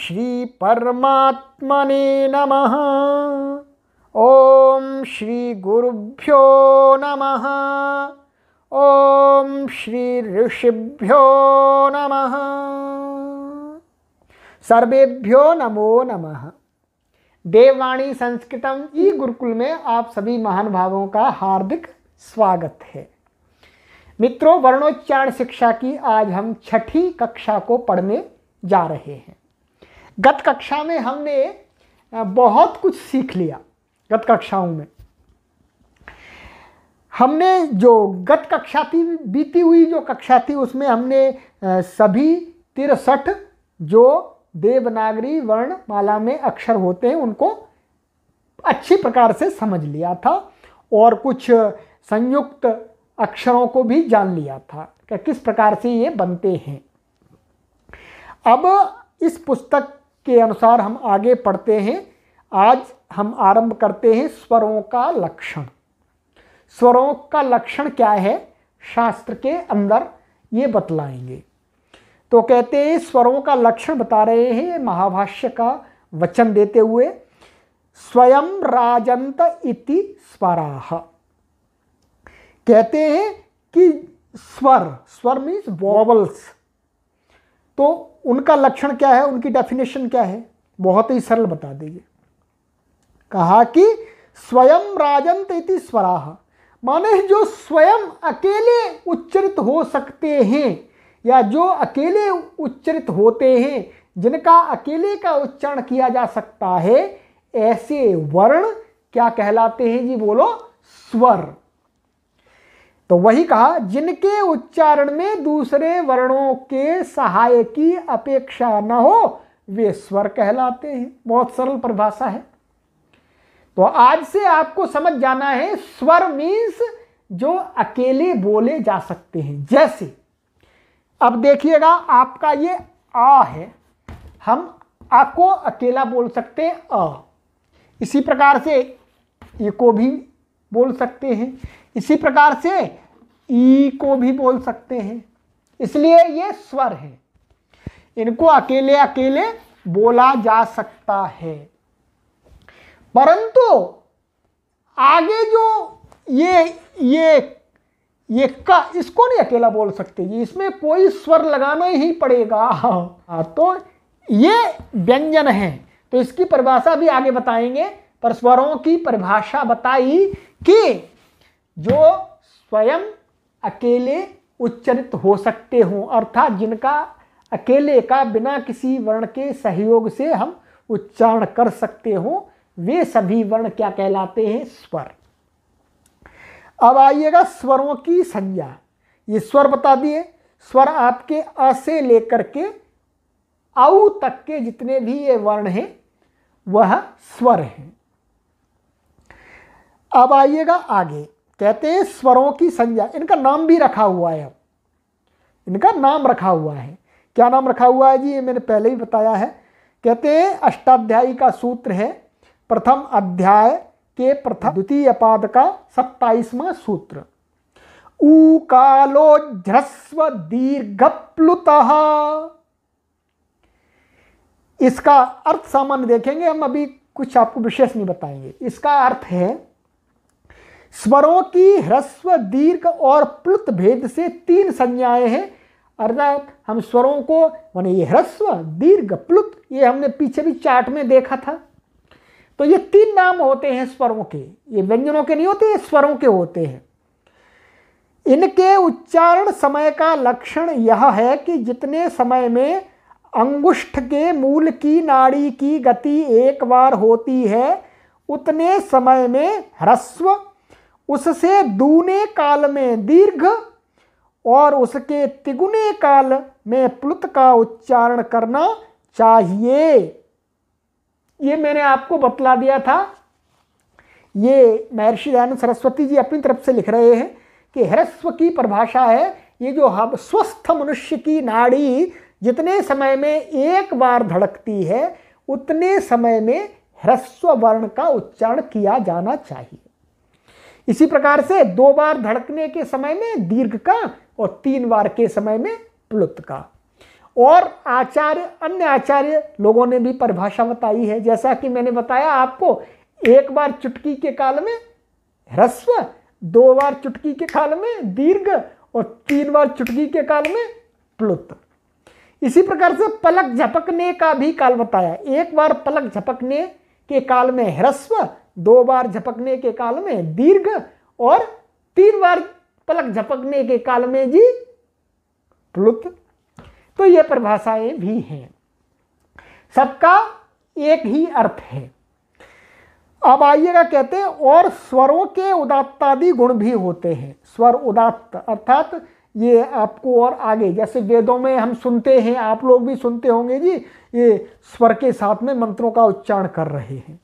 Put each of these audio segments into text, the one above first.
श्री परमात्मने नमः श्री गुरुभ्यो नमः श्री ऋषिभ्यो नमः सर्वेभ्यो नमो नमः देववाणी संस्कृतम ई गुरुकुल में आप सभी महानुभावों का हार्दिक स्वागत है मित्रों वर्णोच्चारण शिक्षा की आज हम छठी कक्षा को पढ़ने जा रहे हैं गत कक्षा में हमने बहुत कुछ सीख लिया गत कक्षाओं में हमने जो गत कक्षा थी बीती हुई जो कक्षा थी उसमें हमने सभी तिरसठ जो देवनागरी वर्णमाला में अक्षर होते हैं उनको अच्छी प्रकार से समझ लिया था और कुछ संयुक्त अक्षरों को भी जान लिया था कि किस प्रकार से ये बनते हैं अब इस पुस्तक के अनुसार हम आगे पढ़ते हैं आज हम आरंभ करते हैं स्वरों का लक्षण स्वरों का लक्षण क्या है शास्त्र के अंदर ये बतलाएंगे तो कहते हैं स्वरों का लक्षण बता रहे हैं महाभाष्य का वचन देते हुए स्वयं राजंत इति स्वराह कहते हैं कि स्वर स्वर मीन्स वॉवल्स तो उनका लक्षण क्या है उनकी डेफिनेशन क्या है बहुत ही सरल बता दीजिए कहा कि स्वयं राजंत इति स्वराह माने जो स्वयं अकेले उच्चरित हो सकते हैं या जो अकेले उच्चरित होते हैं जिनका अकेले का उच्चारण किया जा सकता है ऐसे वर्ण क्या कहलाते हैं जी बोलो स्वर तो वही कहा जिनके उच्चारण में दूसरे वर्णों के सहाय की अपेक्षा न हो वे स्वर कहलाते हैं बहुत सरल परिभाषा है तो आज से आपको समझ जाना है स्वर मीन्स जो अकेले बोले जा सकते हैं जैसे अब देखिएगा आपका ये आ है हम आ को अकेला बोल सकते हैं अ इसी प्रकार से ये को भी बोल सकते हैं इसी प्रकार से ई को भी बोल सकते हैं इसलिए ये स्वर है इनको अकेले अकेले बोला जा सकता है परंतु आगे जो ये ये ये का इसको नहीं अकेला बोल सकते इसमें कोई स्वर लगाना ही पड़ेगा हाँ तो ये व्यंजन है तो इसकी परिभाषा भी आगे बताएंगे पर स्वरों की परिभाषा बताई कि जो स्वयं अकेले उच्चरित हो सकते हों अर्थात जिनका अकेले का बिना किसी वर्ण के सहयोग से हम उच्चारण कर सकते हों वे सभी वर्ण क्या कहलाते हैं स्वर अब आइएगा स्वरों की संज्ञा ये स्वर बता दिए स्वर आपके अ से लेकर के औ तक के जितने भी ये वर्ण हैं वह स्वर हैं अब आइएगा आगे कहते हैं स्वरों की संज्ञा इनका नाम भी रखा हुआ है इनका नाम रखा हुआ है क्या नाम रखा हुआ है जी ये मैंने पहले ही बताया है कहते हैं अष्टाध्यायी का सूत्र है प्रथम अध्याय के प्रथम द्वितीय पाद का सत्ताईसवां सूत्र ऊ कालो झ्रस्व दीर्घ प्लुत इसका अर्थ सामान्य देखेंगे हम अभी कुछ आपको विशेष नहीं बताएंगे इसका अर्थ है स्वरों की ह्रस्व दीर्घ और प्लुत भेद से तीन संज्ञाएं हैं अर्थात हम स्वरों को मानी ये ह्रस्व दीर्घ प्लुत ये हमने पीछे भी चार्ट में देखा था तो ये तीन नाम होते हैं स्वरों के ये व्यंजनों के नहीं होते ये स्वरों के होते हैं इनके उच्चारण समय का लक्षण यह है कि जितने समय में अंगुष्ठ के मूल की नाड़ी की गति एक बार होती है उतने समय में ह्रस्व उससे दूने काल में दीर्घ और उसके तिगुने काल में प्लुत का उच्चारण करना चाहिए ये मैंने आपको बतला दिया था ये महर्षि दयानंद सरस्वती जी अपनी तरफ से लिख रहे हैं कि ह्रस्व की परिभाषा है ये जो हम स्वस्थ मनुष्य की नाड़ी जितने समय में एक बार धड़कती है उतने समय में ह्रस्व वर्ण का उच्चारण किया जाना चाहिए इसी प्रकार से दो बार धड़कने के समय में दीर्घ का और तीन बार के समय में प्लुत का और आचार्य अन्य आचार्य लोगों ने भी परिभाषा बताई है जैसा कि मैंने बताया आपको एक बार चुटकी के काल में ह्रस्व दो बार चुटकी के काल में दीर्घ और तीन बार चुटकी के काल में प्लुत इसी प्रकार से पलक झपकने का भी काल बताया एक बार पलक झपकने के काल में ह्रस्व दो बार झपकने के काल में दीर्घ और तीन बार पलक झपकने के काल में जी प्लुत तो ये परिभाषाएं भी हैं सबका एक ही अर्थ है अब आइएगा कहते हैं और स्वरों के उदात्तादि गुण भी होते हैं स्वर उदात्त अर्थात ये आपको और आगे जैसे वेदों में हम सुनते हैं आप लोग भी सुनते होंगे जी ये स्वर के साथ में मंत्रों का उच्चारण कर रहे हैं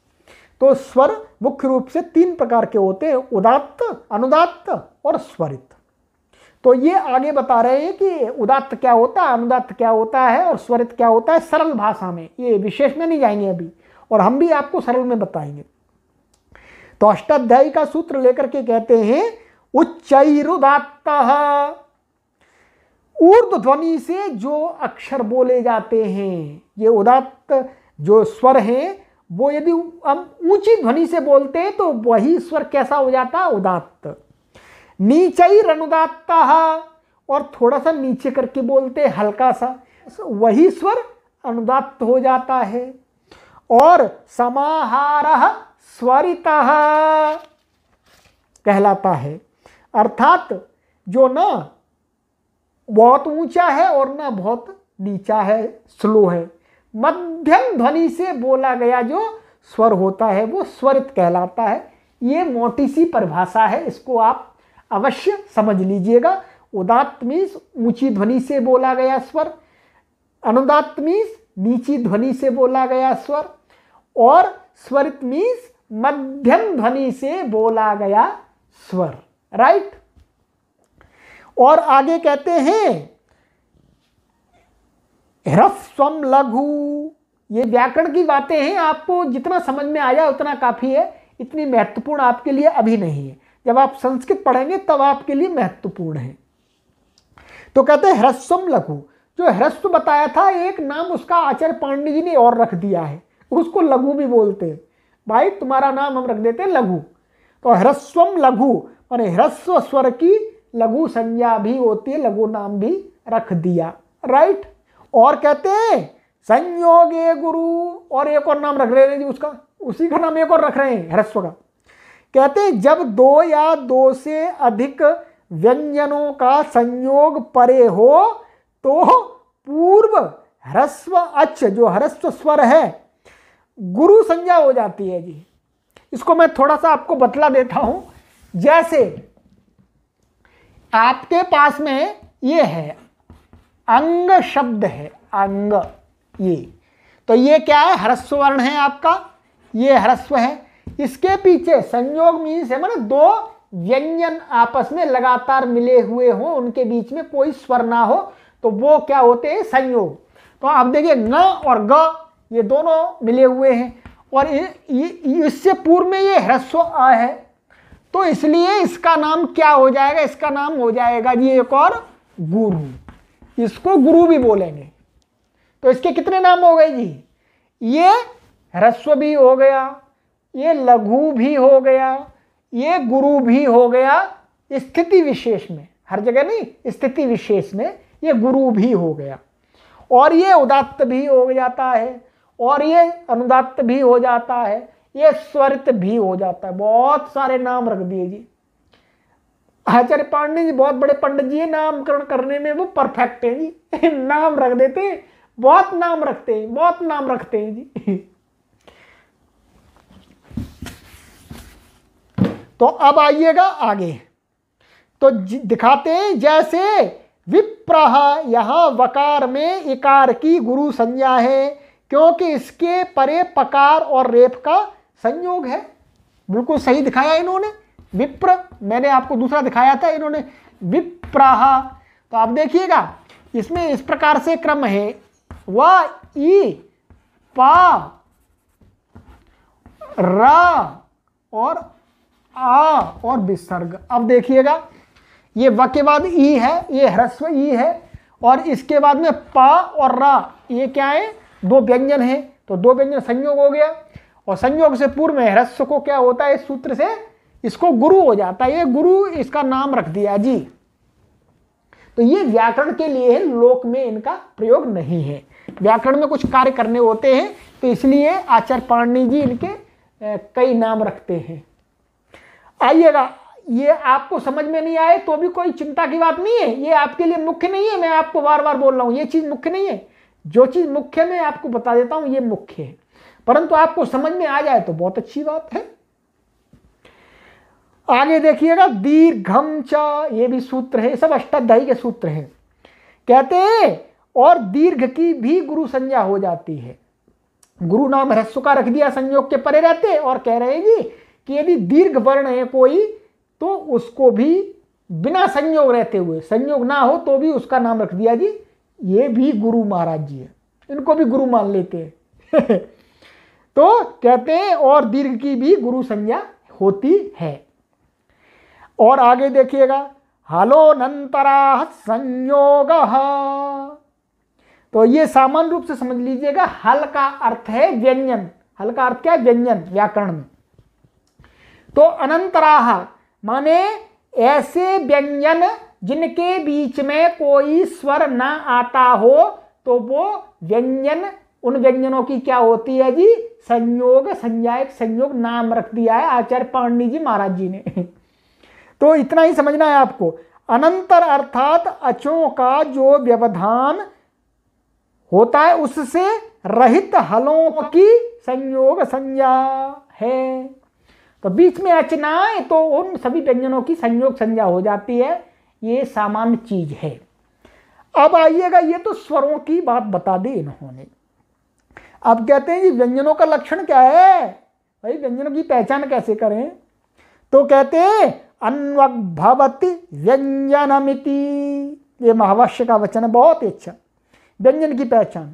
तो स्वर मुख्य रूप से तीन प्रकार के होते हैं उदात्त अनुदात्त और स्वरित तो ये आगे बता रहे हैं कि उदात्त क्या होता है अनुदात्त क्या होता है और स्वरित क्या होता है सरल भाषा में ये विशेष में नहीं जाएंगे अभी और हम भी आपको सरल में बताएंगे तो अष्टाध्यायी का सूत्र लेकर के कहते हैं उच्चरुदात्त ऊर्द ध्वनि से जो अक्षर बोले जाते हैं ये उदात्त जो स्वर हैं वो यदि हम ऊंची ध्वनि से बोलते हैं तो वही स्वर कैसा हो जाता है उदात्त नीचई रनुदात्ता और थोड़ा सा नीचे करके बोलते हल्का सा वही स्वर अनुदात्त हो जाता है और समाहार स्वरिता कहलाता है अर्थात जो ना बहुत ऊंचा है और ना बहुत नीचा है स्लो है मध्यम ध्वनि से बोला गया जो स्वर होता है वो स्वरित कहलाता है ये मोटी सी परिभाषा है इसको आप अवश्य समझ लीजिएगा उदात्त मीन्स ऊंची ध्वनि से बोला गया स्वर अनुदात्त मीन्स नीची ध्वनि से बोला गया स्वर और स्वरित मीन्स मध्यम ध्वनि से बोला गया स्वर राइट और आगे कहते हैं ह्रफ स्वम लघु ये व्याकरण की बातें हैं आपको जितना समझ में आया उतना काफ़ी है इतनी महत्वपूर्ण आपके लिए अभी नहीं है जब आप संस्कृत पढ़ेंगे तब आपके लिए महत्वपूर्ण है तो कहते हैं ह्रस्वम लघु जो ह्रस्व बताया था एक नाम उसका आचार्य पांडे जी ने और रख दिया है उसको लघु भी बोलते हैं भाई तुम्हारा नाम हम रख देते हैं लघु तो ह्रस्वम लघु मान ह्रस्व स्वर की लघु संज्ञा भी होती है लघु नाम भी रख दिया राइट और कहते हैं संयोगे गुरु और एक और नाम रख रहे हैं जी उसका उसी का नाम एक और रख रहे हैं ह्रस्व का कहते हैं जब दो या दो से अधिक व्यंजनों का संयोग परे हो तो पूर्व ह्रस्व अच जो ह्रस्व स्वर है गुरु संज्ञा हो जाती है जी इसको मैं थोड़ा सा आपको बतला देता हूँ जैसे आपके पास में ये है अंग शब्द है अंग ये तो ये क्या है ह्रस्व वर्ण है आपका ये ह्रस्व है इसके पीछे संयोग मीन्स है मतलब दो व्यंजन आपस में लगातार मिले हुए हो उनके बीच में कोई स्वर ना हो तो वो क्या होते हैं संयोग तो आप देखिए न और ग ये दोनों मिले हुए हैं और इससे पूर्व में ये ह्रस्व आ है तो इसलिए इसका नाम क्या हो जाएगा इसका नाम हो जाएगा जी एक और गुरु इसको गुरु भी बोलेंगे तो इसके कितने नाम हो गए जी ये ह्रस्व भी हो गया ये लघु भी हो गया ये गुरु भी हो गया स्थिति विशेष में हर जगह नहीं स्थिति विशेष में ये गुरु भी हो गया और ये उदात्त भी हो जाता है और ये अनुदात्त भी हो जाता है ये स्वरित भी हो जाता है बहुत सारे नाम रख दिए जी आचार्य पांडे जी बहुत बड़े पंडित जी हैं नामकरण करने में वो परफेक्ट हैं जी नाम रख देते हैं बहुत नाम रखते हैं बहुत नाम रखते हैं जी तो अब आइएगा आगे तो दिखाते हैं जैसे विप्रह यहां वकार में इकार की गुरु संज्ञा है क्योंकि इसके परे पकार और रेप का संयोग है बिल्कुल सही दिखाया इन्होंने विप्र मैंने आपको दूसरा दिखाया था इन्होंने विप्राह तो आप देखिएगा इसमें इस प्रकार से क्रम है व ई पा रा और आ और विसर्ग अब देखिएगा ये व के बाद ई है ये ह्रस्व ई है और इसके बाद में पा और रा ये क्या है दो व्यंजन है तो दो व्यंजन संयोग हो गया और संयोग से पूर्व में ह्रस्व को क्या होता है इस सूत्र से इसको गुरु हो जाता है ये गुरु इसका नाम रख दिया जी तो ये व्याकरण के लिए है लोक में इनका प्रयोग नहीं है व्याकरण में कुछ कार्य करने होते हैं तो इसलिए आचार्य पाणनी जी इनके कई नाम रखते हैं आइएगा ये आपको समझ में नहीं आए तो भी कोई चिंता की बात नहीं है ये आपके लिए मुख्य नहीं है मैं आपको बार बार बोल रहा हूँ ये चीज़ मुख्य नहीं है जो चीज़ मुख्य मैं आपको बता देता हूँ ये मुख्य है परंतु आपको समझ में आ जाए तो बहुत अच्छी बात है आगे देखिएगा दीर्घम च ये भी सूत्र है सब अष्टाध्यायी के सूत्र हैं कहते हैं और दीर्घ की भी गुरु संज्ञा हो जाती है गुरु नाम ह्रस्व का रख दिया संयोग के परे रहते और कह रहे जी कि यदि दीर्घ वर्ण है कोई तो उसको भी बिना संयोग रहते हुए संयोग ना हो तो भी उसका नाम रख दिया जी ये भी गुरु महाराज जी है इनको भी गुरु मान लेते हैं तो कहते हैं और दीर्घ की भी गुरु संज्ञा होती है और आगे देखिएगा नंतरा संयोग तो ये सामान्य रूप से समझ लीजिएगा हल का अर्थ है व्यंजन हल का अर्थ क्या व्यंजन व्याकरण में तो अनंतराह माने ऐसे व्यंजन जिनके बीच में कोई स्वर ना आता हो तो वो व्यंजन उन व्यंजनों की क्या होती है जी संयोग संज्ञायक संयोग नाम रख दिया है आचार्य पाणनी जी महाराज जी ने तो इतना ही समझना है आपको अनंतर अर्थात अचों का जो व्यवधान होता है उससे रहित हलों की संयोग संज्ञा है तो बीच में अचनाए तो उन सभी व्यंजनों की संयोग संज्ञा हो जाती है ये सामान्य चीज है अब आइएगा ये तो स्वरों की बात बता दी इन्होंने अब कहते हैं जी व्यंजनों का लक्षण क्या है भाई व्यंजनों की पहचान कैसे करें तो कहते हैं अन्वभवति व्यंजनमिति ये महावाष्य का वचन है बहुत ही अच्छा व्यंजन की पहचान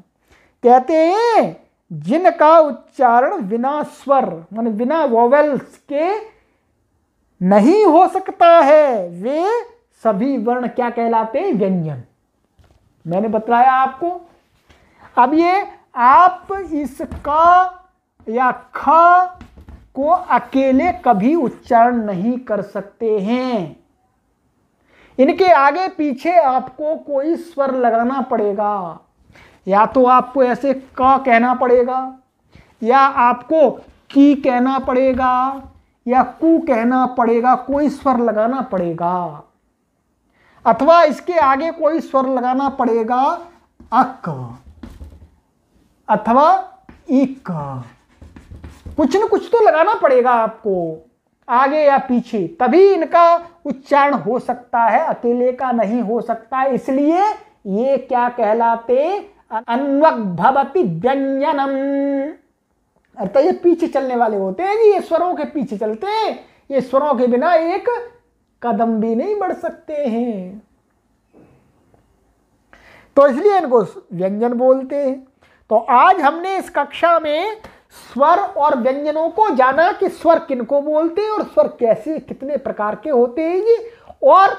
कहते हैं जिनका उच्चारण बिना स्वर मान बिना वोवेल्स के नहीं हो सकता है वे सभी वर्ण क्या कहलाते हैं व्यंजन मैंने बताया आपको अब ये आप इस क या ख को अकेले कभी उच्चारण नहीं कर सकते हैं इनके आगे पीछे आपको कोई स्वर लगाना पड़ेगा या तो आपको ऐसे क कहना पड़ेगा या आपको की कहना पड़ेगा या कु कहना पड़ेगा कोई स्वर लगाना पड़ेगा अथवा इसके आगे कोई स्वर लगाना पड़ेगा अक अथवा इक कुछ न कुछ तो लगाना पड़ेगा आपको आगे या पीछे तभी इनका उच्चारण हो सकता है अकेले का नहीं हो सकता इसलिए ये क्या कहलाते अन्वक भवती व्यंजनम अर्थ ये पीछे चलने वाले होते हैं जी ये स्वरों के पीछे चलते हैं ये स्वरों के बिना एक कदम भी नहीं बढ़ सकते हैं तो इसलिए इनको व्यंजन बोलते हैं तो आज हमने इस कक्षा में स्वर और व्यंजनों को जाना कि स्वर किनको बोलते हैं और स्वर कैसे कितने प्रकार के होते हैं ये और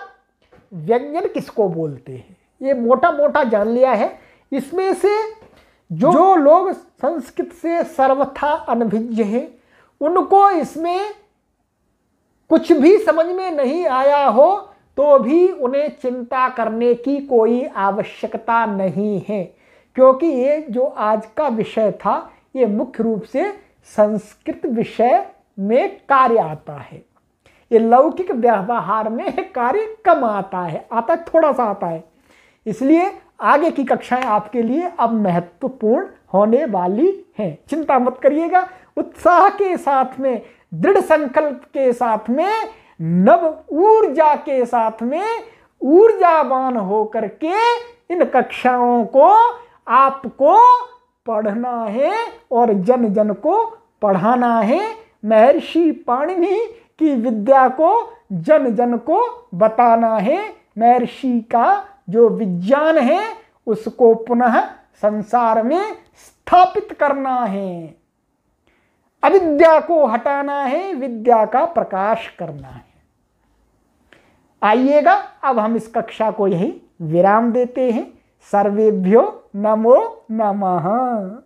व्यंजन किसको बोलते हैं ये मोटा मोटा जान लिया है इसमें से जो जो लोग संस्कृत से सर्वथा अनभिज्ञ हैं उनको इसमें कुछ भी समझ में नहीं आया हो तो भी उन्हें चिंता करने की कोई आवश्यकता नहीं है क्योंकि ये जो आज का विषय था ये मुख्य रूप से संस्कृत विषय में कार्य आता है ये लौकिक व्यवहार में कार्य कम आता है आता थोड़ा सा आता है इसलिए आगे की कक्षाएं आपके लिए अब महत्वपूर्ण होने वाली हैं चिंता मत करिएगा उत्साह के साथ में दृढ़ संकल्प के साथ में नव ऊर्जा के साथ में ऊर्जावान होकर के इन कक्षाओं को आपको पढ़ना है और जन जन को पढ़ाना है महर्षि पाणिनि की विद्या को जन जन को बताना है महर्षि का जो विज्ञान है उसको पुनः संसार में स्थापित करना है अविद्या को हटाना है विद्या का प्रकाश करना है आइएगा अब हम इस कक्षा को यही विराम देते हैं सर्वेभ्यो नमो नमः